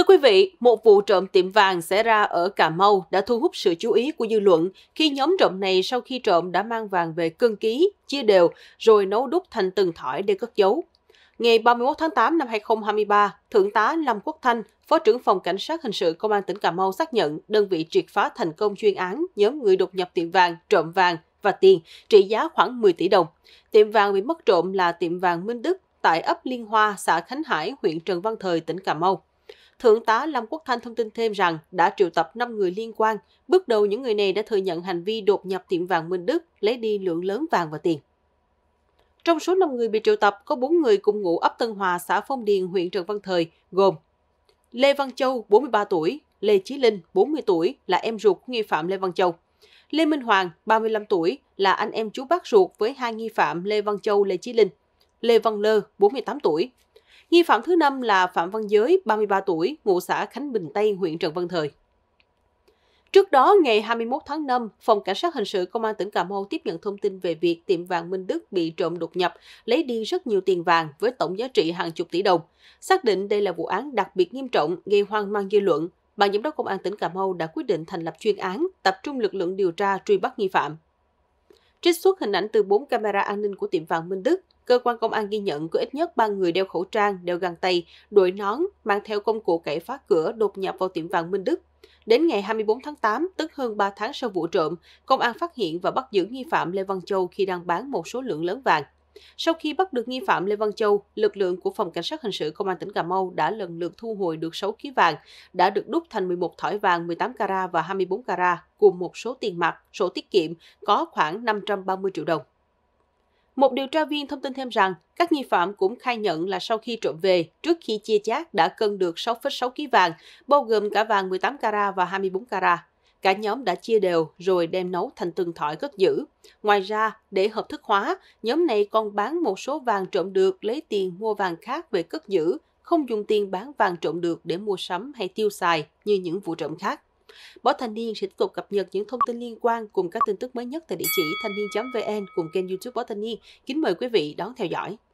Thưa quý vị, một vụ trộm tiệm vàng xảy ra ở Cà Mau đã thu hút sự chú ý của dư luận khi nhóm trộm này sau khi trộm đã mang vàng về cân ký, chia đều rồi nấu đúc thành từng thỏi để cất giấu. Ngày 31 tháng 8 năm 2023, Thượng tá Lâm Quốc Thanh, Phó trưởng phòng Cảnh sát Hình sự Công an tỉnh Cà Mau xác nhận đơn vị triệt phá thành công chuyên án nhóm người đột nhập tiệm vàng, trộm vàng và tiền trị giá khoảng 10 tỷ đồng. Tiệm vàng bị mất trộm là tiệm vàng Minh Đức tại ấp Liên Hoa, xã Khánh Hải, huyện Trần Văn Thời, tỉnh Cà Mau. Thượng tá Lâm Quốc Thanh thông tin thêm rằng đã triệu tập 5 người liên quan. Bước đầu những người này đã thừa nhận hành vi đột nhập tiệm vàng Minh Đức, lấy đi lượng lớn vàng và tiền. Trong số 5 người bị triệu tập, có 4 người cùng ngụ ấp Tân Hòa, xã Phong Điền, huyện Trần Văn Thời, gồm Lê Văn Châu, 43 tuổi, Lê Chí Linh, 40 tuổi, là em ruột của nghi phạm Lê Văn Châu. Lê Minh Hoàng, 35 tuổi, là anh em chú bác ruột với hai nghi phạm Lê Văn Châu, Lê Chí Linh. Lê Văn Lơ, 48 tuổi, Nghi phạm thứ năm là Phạm Văn Giới, 33 tuổi, ngụ xã Khánh Bình Tây, huyện Trần Văn Thời. Trước đó, ngày 21 tháng 5, Phòng Cảnh sát Hình sự Công an tỉnh Cà Mau tiếp nhận thông tin về việc tiệm vàng Minh Đức bị trộm đột nhập, lấy đi rất nhiều tiền vàng với tổng giá trị hàng chục tỷ đồng. Xác định đây là vụ án đặc biệt nghiêm trọng, gây hoang mang dư luận. Ban giám đốc Công an tỉnh Cà Mau đã quyết định thành lập chuyên án, tập trung lực lượng điều tra truy bắt nghi phạm. Trích xuất hình ảnh từ 4 camera an ninh của tiệm vàng Minh Đức, cơ quan công an ghi nhận có ít nhất 3 người đeo khẩu trang, đeo găng tay, đội nón, mang theo công cụ cậy phá cửa đột nhập vào tiệm vàng Minh Đức. Đến ngày 24 tháng 8, tức hơn 3 tháng sau vụ trộm, công an phát hiện và bắt giữ nghi phạm Lê Văn Châu khi đang bán một số lượng lớn vàng. Sau khi bắt được nghi phạm Lê Văn Châu, lực lượng của Phòng Cảnh sát Hình sự Công an tỉnh Cà Mau đã lần lượt thu hồi được 6 ký vàng, đã được đúc thành 11 thỏi vàng 18 carat và 24 carat, cùng một số tiền mặt, sổ tiết kiệm có khoảng 530 triệu đồng. Một điều tra viên thông tin thêm rằng, các nghi phạm cũng khai nhận là sau khi trộm về, trước khi chia chác đã cân được 6,6 ký vàng, bao gồm cả vàng 18 carat và 24 carat. Cả nhóm đã chia đều rồi đem nấu thành từng thỏi cất giữ. Ngoài ra, để hợp thức hóa, nhóm này còn bán một số vàng trộm được lấy tiền mua vàng khác về cất giữ, không dùng tiền bán vàng trộm được để mua sắm hay tiêu xài như những vụ trộm khác. Báo Thanh Niên sẽ tiếp tục cập nhật những thông tin liên quan cùng các tin tức mới nhất tại địa chỉ thanh niên.vn cùng kênh youtube Báo Thanh Niên. Kính mời quý vị đón theo dõi.